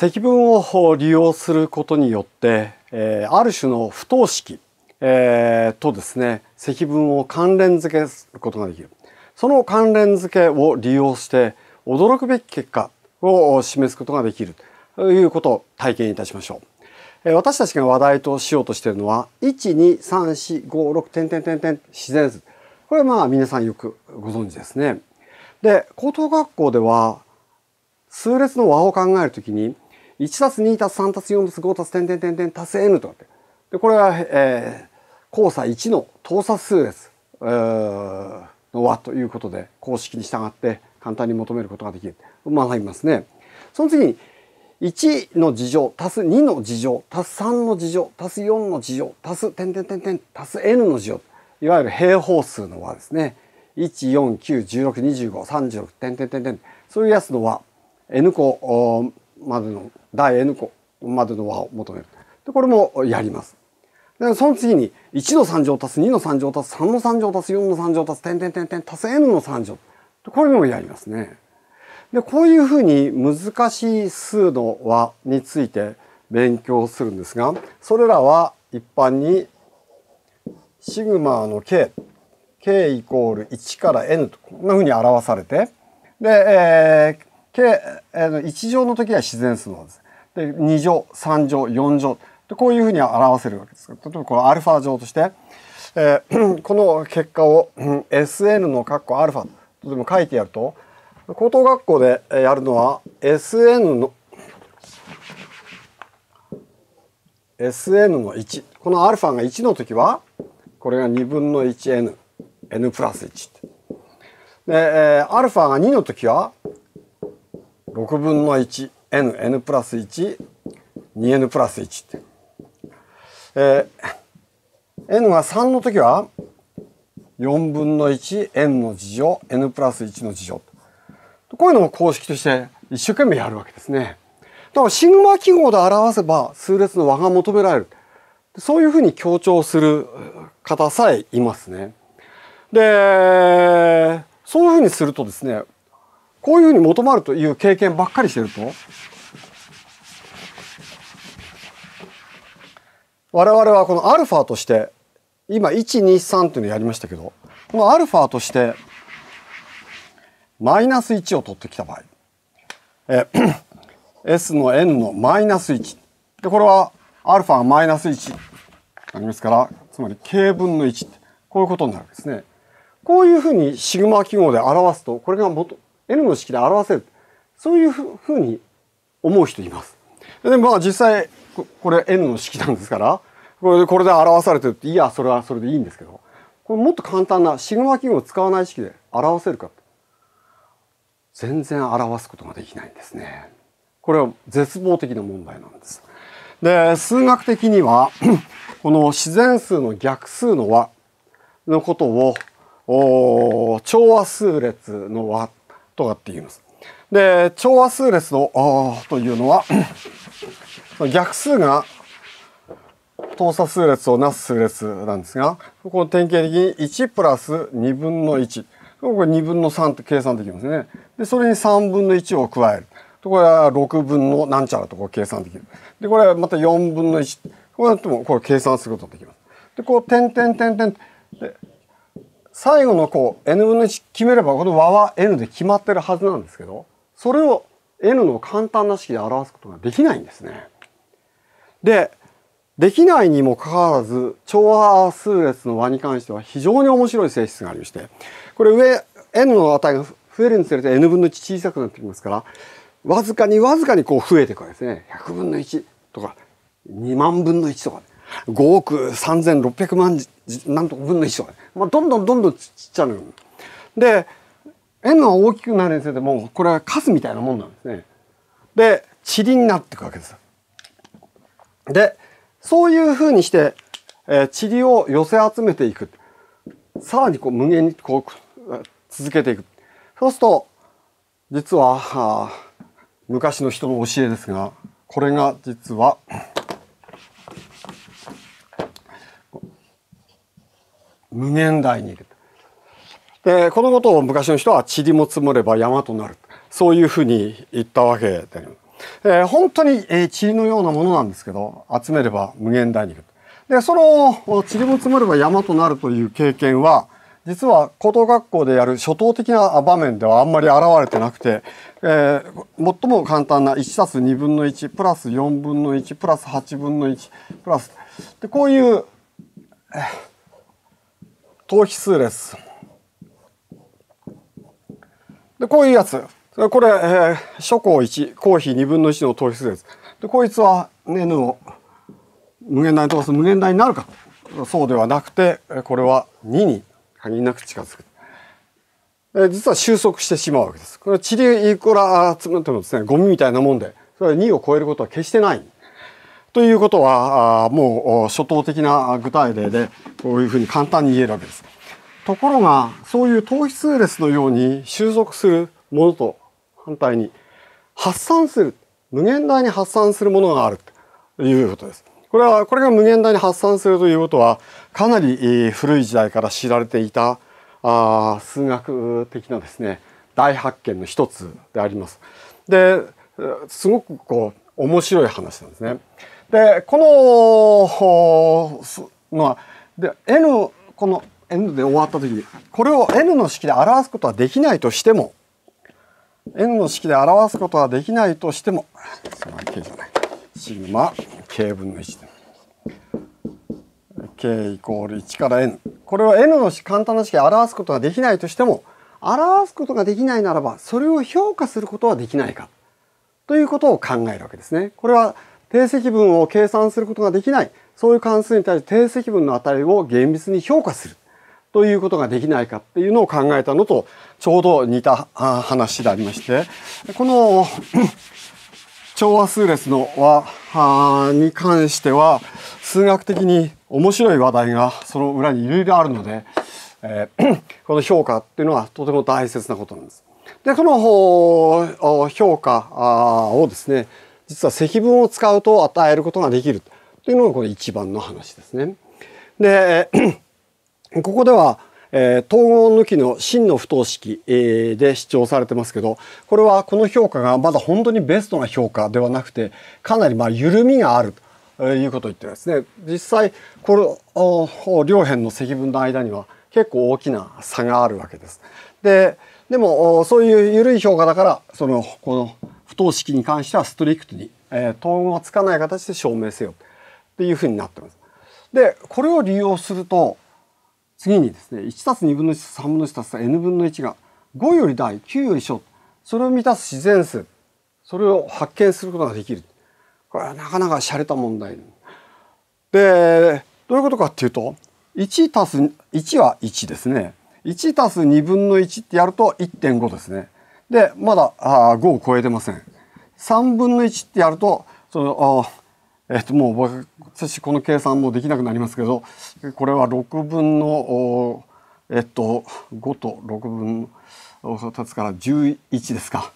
積分を利用することによって、えー、ある種の不等式、えー、とですね積分を関連付けすることができるその関連付けを利用して驚くべき結果を示すことができるということを体験いたしましょう。え私たちが話題としようとしているのは、1、2、3、4、5、6、点点点点、自然図これはまあ皆さんよくご存知ですね。で、高等学校では、数列の和を考えるときに、1たす2たす3たす4たす5たす点点点点たす n となってでこれは、えー、交差1の等差数です、えー、の和ということで公式に従って簡単に求めることができる学びますね。その次に1の事乗足す2の事乗足す3の事乗足す4の事乗足す点点点点足す n の事乗いわゆる平方数の和ですね。149162536点点点点そういうやつの和 n 個までの大 N 個までの和を求める。で、これもやります。で、その次に、1の3乗足す2の3乗足す3の3乗足す4の3乗足す点点点点足す N の3乗。これもやりますね。で、こういうふうに難しい数の和について勉強するんですが、それらは一般にシグマの k、k イコール1から n とこんなふうに表されて、で、えー、けあの1乗の時は自然数なんです。で2乗3乗4乗でこういうふうに表せるわけです例えばこのアルファ乗として、えー、この結果を SN の括弧アルファとでも書いてやると高等学校でやるのは SN の SN の1このアルファが1の時はこれが2分の 1n n プラス1で、えー、アルファが2の時は6分の 1n、n プラス1、2n プラス1って。えー、n が3の時は、4分の 1n の事乗、n プラス1の事乗。こういうのも公式として一生懸命やるわけですね。だからシグマ記号で表せば数列の和が求められる。そういうふうに強調する方さえいますね。で、そういうふうにするとですね、こういうふうに求まるという経験ばっかりしてると、我々はこのアルファとして、今123というのをやりましたけど、このアルファとして、マイナス1を取ってきた場合、え S の n のマイナス1。で、これはアルファがマイナス1ありますから、つまり k 分の1こういうことになるんですね。こういうふうにシグマ記号で表すと、これが元、N の式で表せる。そういうふうに思う人います。で、まあ実際、これ N の式なんですから、これで、これで表されてるって、いや、それはそれでいいんですけど、これもっと簡単なシグマ記号を使わない式で表せるか。全然表すことができないんですね。これは絶望的な問題なんです。で、数学的には、この自然数の逆数の和のことを、調和数列の和とかって言います。で調和数列のというのは 逆数が等差数列をなす数列なんですがこの典型的に1プラス2分の1これ2分の3って計算できますね。でそれに3分の1を加える。これは6分のなんちゃらとこう計算できる。でこれはまた4分の1こうやってもこれ計算することができます。でこう点点点点で最後のこう n 分の1決めればこの和は n で決まってるはずなんですけどそれを n の簡単な式で表すことができないんですね。でできないにもかかわらず調和数列の和に関しては非常に面白い性質がありましてこれ上 n の値が増えるにつれて n 分の1小さくなってきますからわずかにわずかにこう増えていくわけですね。100分の1とか2万分の1とか5億3600万何と分の1とか、ね、まあ、どんどんどんどんちっちゃなで n は大きくなるにつれてもこれは数みたいなもんなんですね。で塵になっていくわけです。でそういうふうにして、えー、塵を寄せ集めていくさらにこう無限にこう続けていくそうすると実は昔の人の教えですがこれが実は。無限大にいる。でこのことを昔の人は「塵も積もれば山となる」そういうふうに言ったわけでえー、本当に、えー、塵のようなものなんですけど集めれば無限大にいる。でその塵も積もれば山となるという経験は実は高等学校でやる初等的な場面ではあんまり現れてなくて、えー、最も簡単な1たす2分の1プラス4分の1プラス8分の1プラスでこういう、えー等比数です。で、こういうやつ。これ、えー、諸項1、公比2分の1の等比数です。で、こいつは n を無限大に飛ばす無限大になるか。そうではなくて、これは2に限りなく近づく。え実は収束してしまうわけです。これは塵イコラ集めてもですね、ゴミみたいなもんで、それは2を超えることは決してない。ということはもう初等的な具体例でこういうふうに簡単に言えるわけです。ところがそういう等比数列のように収束するものと反対に発散する無限大に発散するものがあるということです。これはこれが無限大に発散するということはかなり古い時代から知られていたあ数学的なですね大発見の一つであります。ですごくこう面白い話なんですね。でこののはで n この n で終わった時にこれを n の式で表すことはできないとしても n の式で表すことはできないとしてもそれは k じゃないシグマ k 分の1 k イコール1から n これを n の簡単な式で表すことができないとしても表すことができないならばそれを評価することはできないかということを考えるわけですね。これは定積分を計算することができない、そういう関数に対して定積分の値を厳密に評価するということができないかっていうのを考えたのとちょうど似た話でありまして、この 調和数列の和に関しては数学的に面白い話題がその裏にいろいろあるので、えー、この評価っていうのはとても大切なことなんです。で、この評価をですね、実は積分を使うと与えることができるというのがこれ一番の話ですね。で、ここでは、えー、統合抜きの真の不等式、えー、で主張されてますけど、これはこの評価がまだ本当にベストな評価ではなくて、かなりまあ緩みがあるということを言ってるんですね、実際、この両辺の積分の間には結構大きな差があるわけです。で、でもそういう緩い評価だから、その、この、等式に関してはストリクトに、えー、統合がつかない形で証明せよっていうふうになってます。で、これを利用すると、次にですね、1たす2分の1、3分の1たす n 分の1が5より大、9より小、それを満たす自然数、それを発見することができる。これはなかなか洒落た問題。で、どういうことかっていうと、1たす、1は1ですね。1たす2分の1ってやると1.5ですね。で、まだあ5を超えてません。3分の1ってやるとそのえっともう私この計算もできなくなりますけどこれは6分のえっと5と6分の立つから11ですか、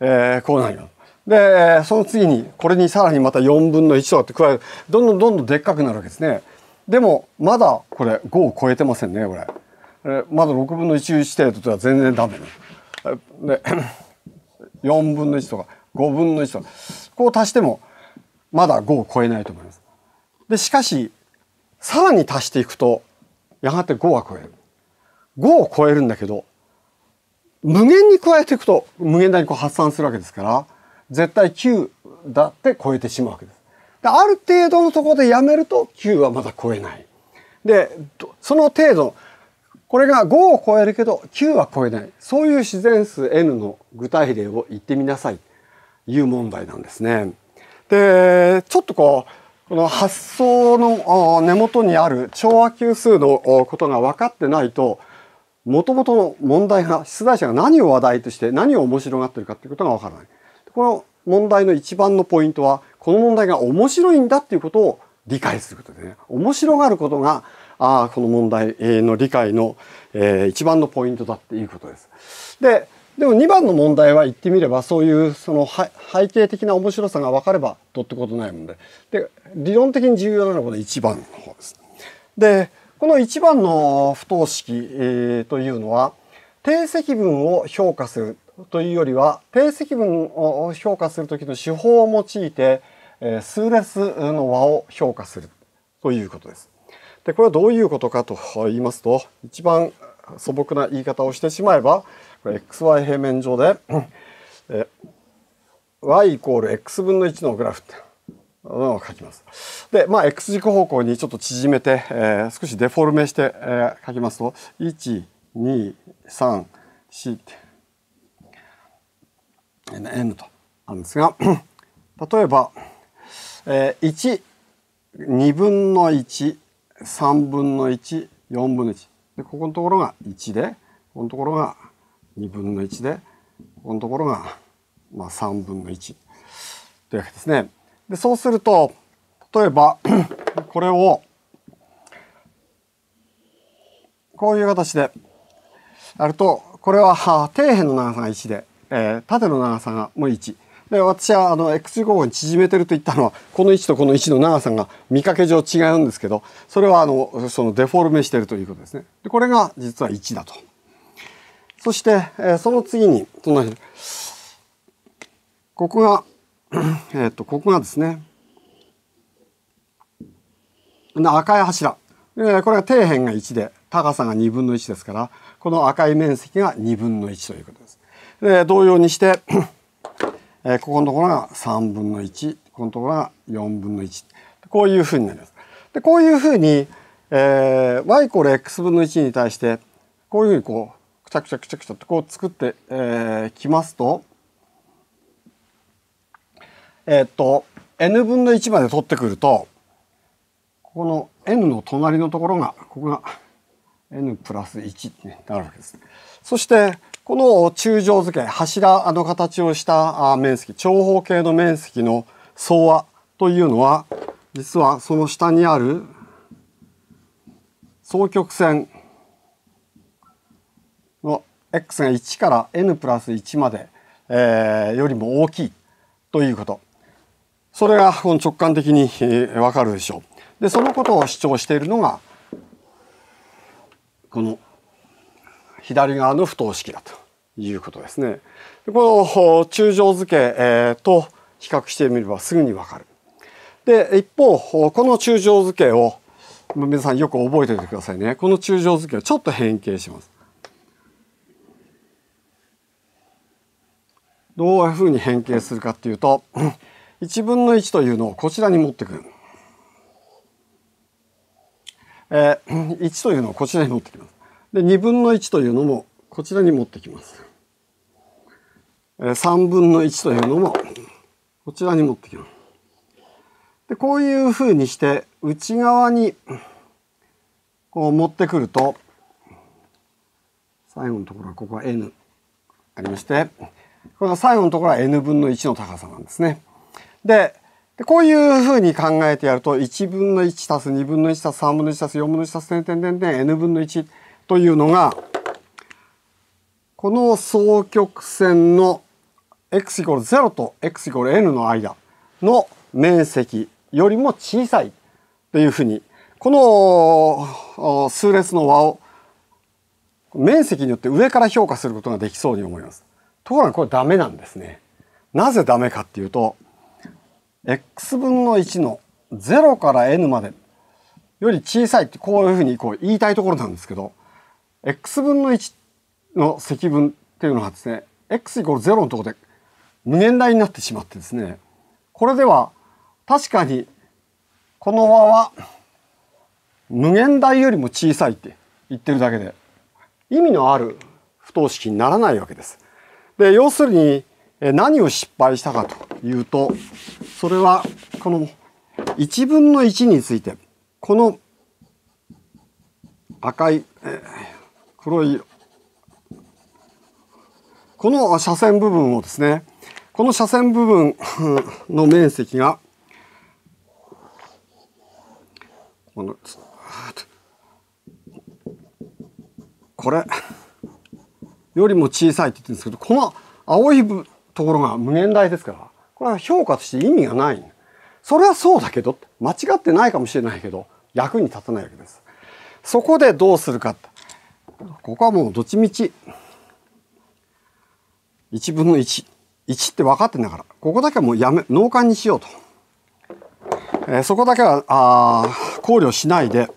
えー、こうなります。でその次にこれにさらにまた4分の1とかって加えるどんどんどんどんでっかくなるわけですね。でもまだこれ5を超えてませんねこれ。まだ6分の1程度とは全然ダメで4 分の1とか5分の1とこう足してもまだ5を超えないと思います。でしかしさらに足していくとやがて5は超える。5を超えるんだけど無限に加えていくと無限大にこう発散するわけですから絶対9だって超えてしまうわけです。である程度のところでやめると9はまだ超えない。でその程度これが5を超えるけど9は超えないそういう自然数 n の具体例を言ってみなさいいう問題なんですね。でちょっとこうこの発想の根元にある調和級数のことが分かってないともともとの問題が出題者が何を話題として何を面白がってるかっていうことが分からない。この問題の一番のポイントはこの問題が面白いんだっていうことを理解することでね面白がることがあこの問題の理解の、えー、一番のポイントだっていうことです。ででも2番の問題は言ってみればそういうその背景的な面白さが分かればどってことないもんでで理論的に重要なのはこの1番の方です。でこの1番の不等式、えー、というのは定積分を評価するというよりは定積分を評価する時の手法を用いて、えー、数列の和を評価するということです。でこれはどういうことかと言いますと一番素朴な言い方をしてしまえばこれ xy 平面上で、え y イコール x 分の1のグラフってのを書きます。で、まあ、x 軸方向にちょっと縮めて、えー、少しデフォルメして、えー、書きますと、1、2、3、4って、n とあるんですが、例えば、えー、1、2分の1、3分の1、4分の1。で、ここのところが1で、ここのところが2分の1でここのところが、まあ、3分の1というわけですね。でそうすると例えば これをこういう形でやるとこれは底辺の長さが1で、えー、縦の長さがもう1。で私はあの x 号に縮めてると言ったのはこの1とこの1の長さが見かけ上違うんですけどそれはあのそのデフォルメしてるということですね。でこれが実は1だと。そして、えー、その次に、そここが、えっと、ここがですね、赤い柱。これが底辺が1で、高さが2分の1ですから、この赤い面積が2分の1ということです。で同様にして、えー、ここのところが3分の1、このところが4分の1。こういうふうになります。でこういうふうに、えー、y イコール x 分の1に対して、こういうふうにこう、くちゃくちゃくちゃくちゃとこう作ってき、えー、ますと、えー、っと、n 分の1まで取ってくると、ここの n の隣のところが、ここが n プラス1なるわけです。そして、この柱状図形、柱の形をした面積、長方形の面積の総和というのは、実はその下にある双曲線の x が1から n プラス1まで、えー、よりも大きいということ。それがこの直感的に、えー、わかるでしょう。で、そのことを主張しているのが、この左側の不等式だということですね。でこの中乗図形、えー、と比較してみればすぐにわかる。で、一方、この中乗図形を皆さんよく覚えておいてくださいね。この中乗図形をちょっと変形します。どういうふうに変形するかっていうと1分の1というのをこちらに持ってくる。えー、1というのをこちらに持ってきます。で2分の1というのもこちらに持ってきます。えー、3分の1というのもこちらに持ってきます。でこういうふうにして内側にこう持ってくると最後のところはここは n ありましてこの最後のところは n 分の1の高さなんですね。で、こういうふうに考えてやると、1分の1足す2分の1足す3分の1足す4分の1足す点点点点 n 分の1というのが、この双極線の x イコール0と x イコール n の間の面積よりも小さいというふうに、この数列の和を面積によって上から評価することができそうに思います。ところがこれダメなんですね。なぜダメかっていうと x 分の1の0から n までより小さいってこういうふうにこう言いたいところなんですけど x 分の1の積分っていうのはですね x イコール0のとこで無限大になってしまってですねこれでは確かにこの和は無限大よりも小さいって言ってるだけで意味のある不等式にならないわけです。で要するに何を失敗したかというとそれはこの1分の1についてこの赤い、え黒いこの斜線部分をですねこの斜線部分 の面積がこのこれよりも小さいって言ってるんですけどこの青いところが無限大ですからこれは評価として意味がない。それはそうだけど間違ってないかもしれないけど役に立たないわけです。そこでどうするかここはもうどっちみち1分の11って分かってんだからここだけはもうやめ脳幹にしようと、えー、そこだけはあ考慮しないで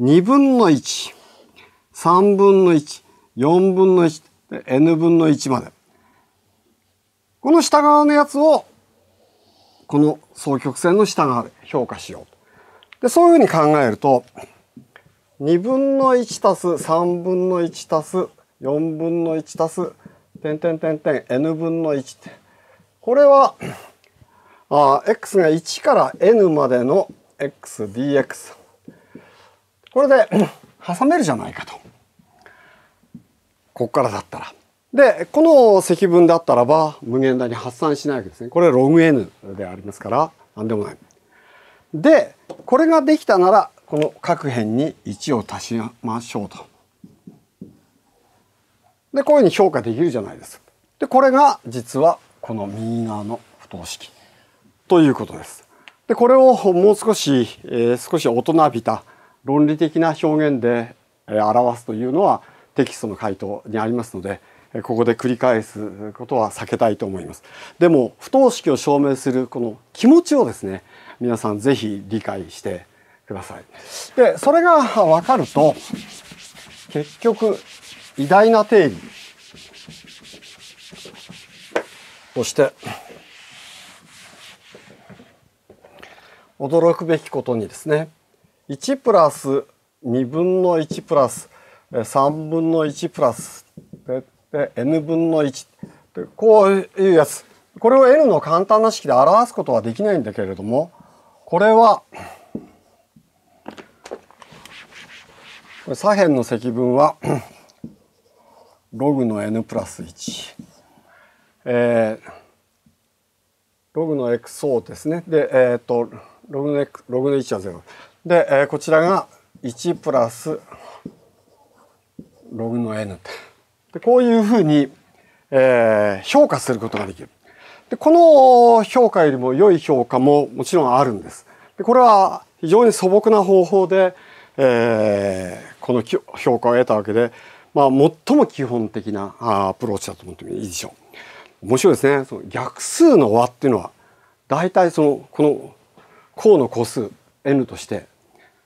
2分の13分の1 4分の1 n 分の1までこの下側のやつをこの双極線の下側で評価しようでそういうふうに考えると2分の1たす3分の1たす4分の1たす点点点点 n 分の1ってこれはあ x が1から n までの xdx これで挟めるじゃないかと。ここからだったら。で、この積分だったらば無限大に発散しないわけですね。これログ N でありますから、なんでもない。で、これができたなら、この各辺に1を足しましょうと。で、こういうふうに評価できるじゃないです。か。で、これが実はこの右側の不等式ということです。で、これをもう少し、えー、少し大人びた論理的な表現で、え表すというのは、テキストの回答にありますのでここで繰り返すことは避けたいと思います。でも不等式を証明するこの気持ちをですね皆さんぜひ理解してください。でそれが分かると結局偉大な定義そして驚くべきことにですね1プラス2分の1プラス3分の1プラスで n 分の1でこういうやつこれを n の簡単な式で表すことはできないんだけれどもこれは左辺の積分はログの n プラス1、えー、ログの xO ですねでえっ、ー、とログの x ログの1は0で、えー、こちらが1プラスログの n でこういうふうに、えー、評価することができるでこの評価よりも良い評価ももちろんあるんですでこれは非常に素朴な方法で、えー、この評価を得たわけで、まあ、最も基本的なアプローチだと思ってもいいでしょう面白いですねその逆数の和っていうのは大体そのこの項の個数 n として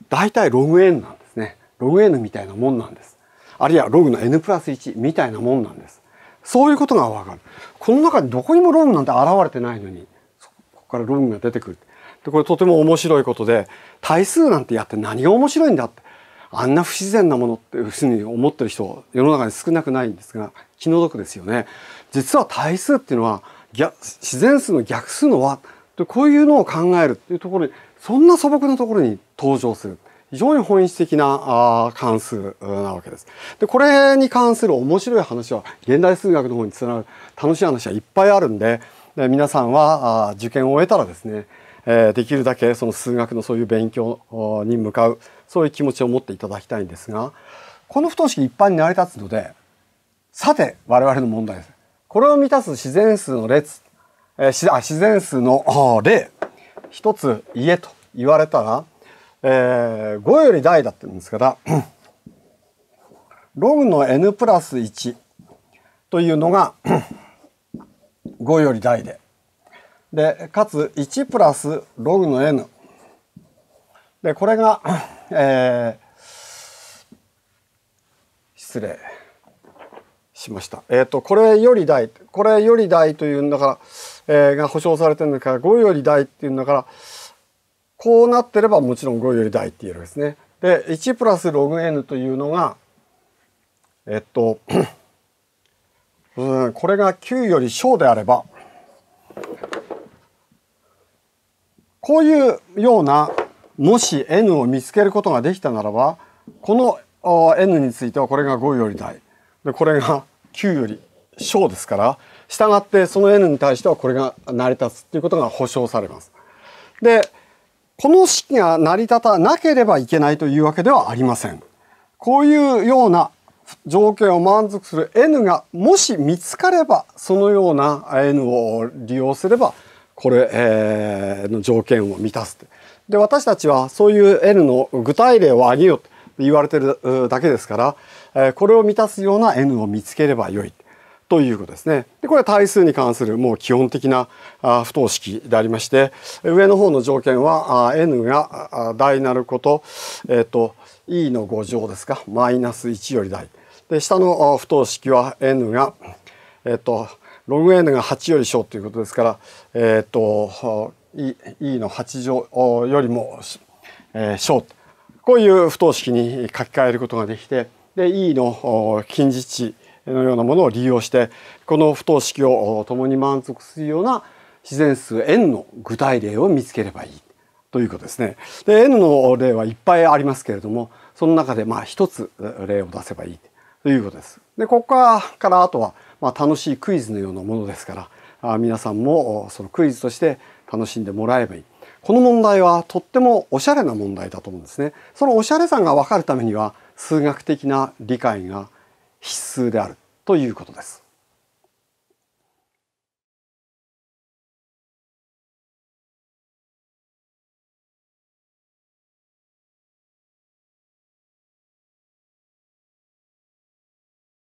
大体ログ n なんですねログ n みたいなもんなんですあるいはログの n プラス1みたいなもんなんです。そういうことがわかる。この中にどこにもログなんて現れてないのに、ここからログが出てくる。で、これとても面白いことで、対数なんてやって何が面白いんだって。あんな不自然なものって普通に思ってる人、世の中に少なくないんですが、気の毒ですよね。実は対数っていうのは、自然数の逆数の和、こういうのを考えるっていうところに、そんな素朴なところに登場する。非常に本質的な関数なわけです。で、これに関する面白い話は、現代数学の方につながる楽しい話はいっぱいあるんで、で皆さんは受験を終えたらですね、えできるだけその数学のそういう勉強に向かう、そういう気持ちを持っていただきたいんですが、この不等式一般に成り立つので、さて、我々の問題です。これを満たす自然数の列、えー、自然数の例、一つ家と言われたら、えー、5より大だって言うんですから、ログの n プラス1というのが5 より大で、で、かつ1プラスログの n。で、これが、えー、失礼しました。えっ、ー、と、これより大、これより大というんだから、えー、が保証されてるんだから、5より大っていうんだから、こうなってればもちろん5より大って言えるわけですね。で1プラスログ n というのがえっと これが9より小であればこういうようなもし n を見つけることができたならばこの n についてはこれが5より大でこれが9より小ですから従ってその n に対してはこれが成り立つっていうことが保証されます。でこの式が成り立たなければいけないというわけではありません。こういうような条件を満足する n がもし見つかればそのような n を利用すればこれ、の条件を満たす。で私たちはそういう n の具体例を挙げようと言われてるだけですから、これを満たすような n を見つければよい。ということですね。でこれは対数に関するもう基本的な不等式でありまして上の方の条件は n が大なること,、えーと、e の5乗ですかマイナス1より大。で下の不等式は n が、えーと、ログ n が8より小ということですから、えーと、e, の8乗よりも、え小こういう不等式に書き換えることができてで e の近似値のようなものを利用してこの不等式を共に満足するような自然数 n の具体例を見つければいいということですね。で n の例はいっぱいありますけれどもその中でまあ一つ例を出せばいいということです。でここからあとはまあ楽しいクイズのようなものですから皆さんもそのクイズとして楽しんでもらえばいい。この問題はとってもおしゃれな問題だと思うんですね。そのおしゃれさが分かるためには数学的な理解が必須であるということです。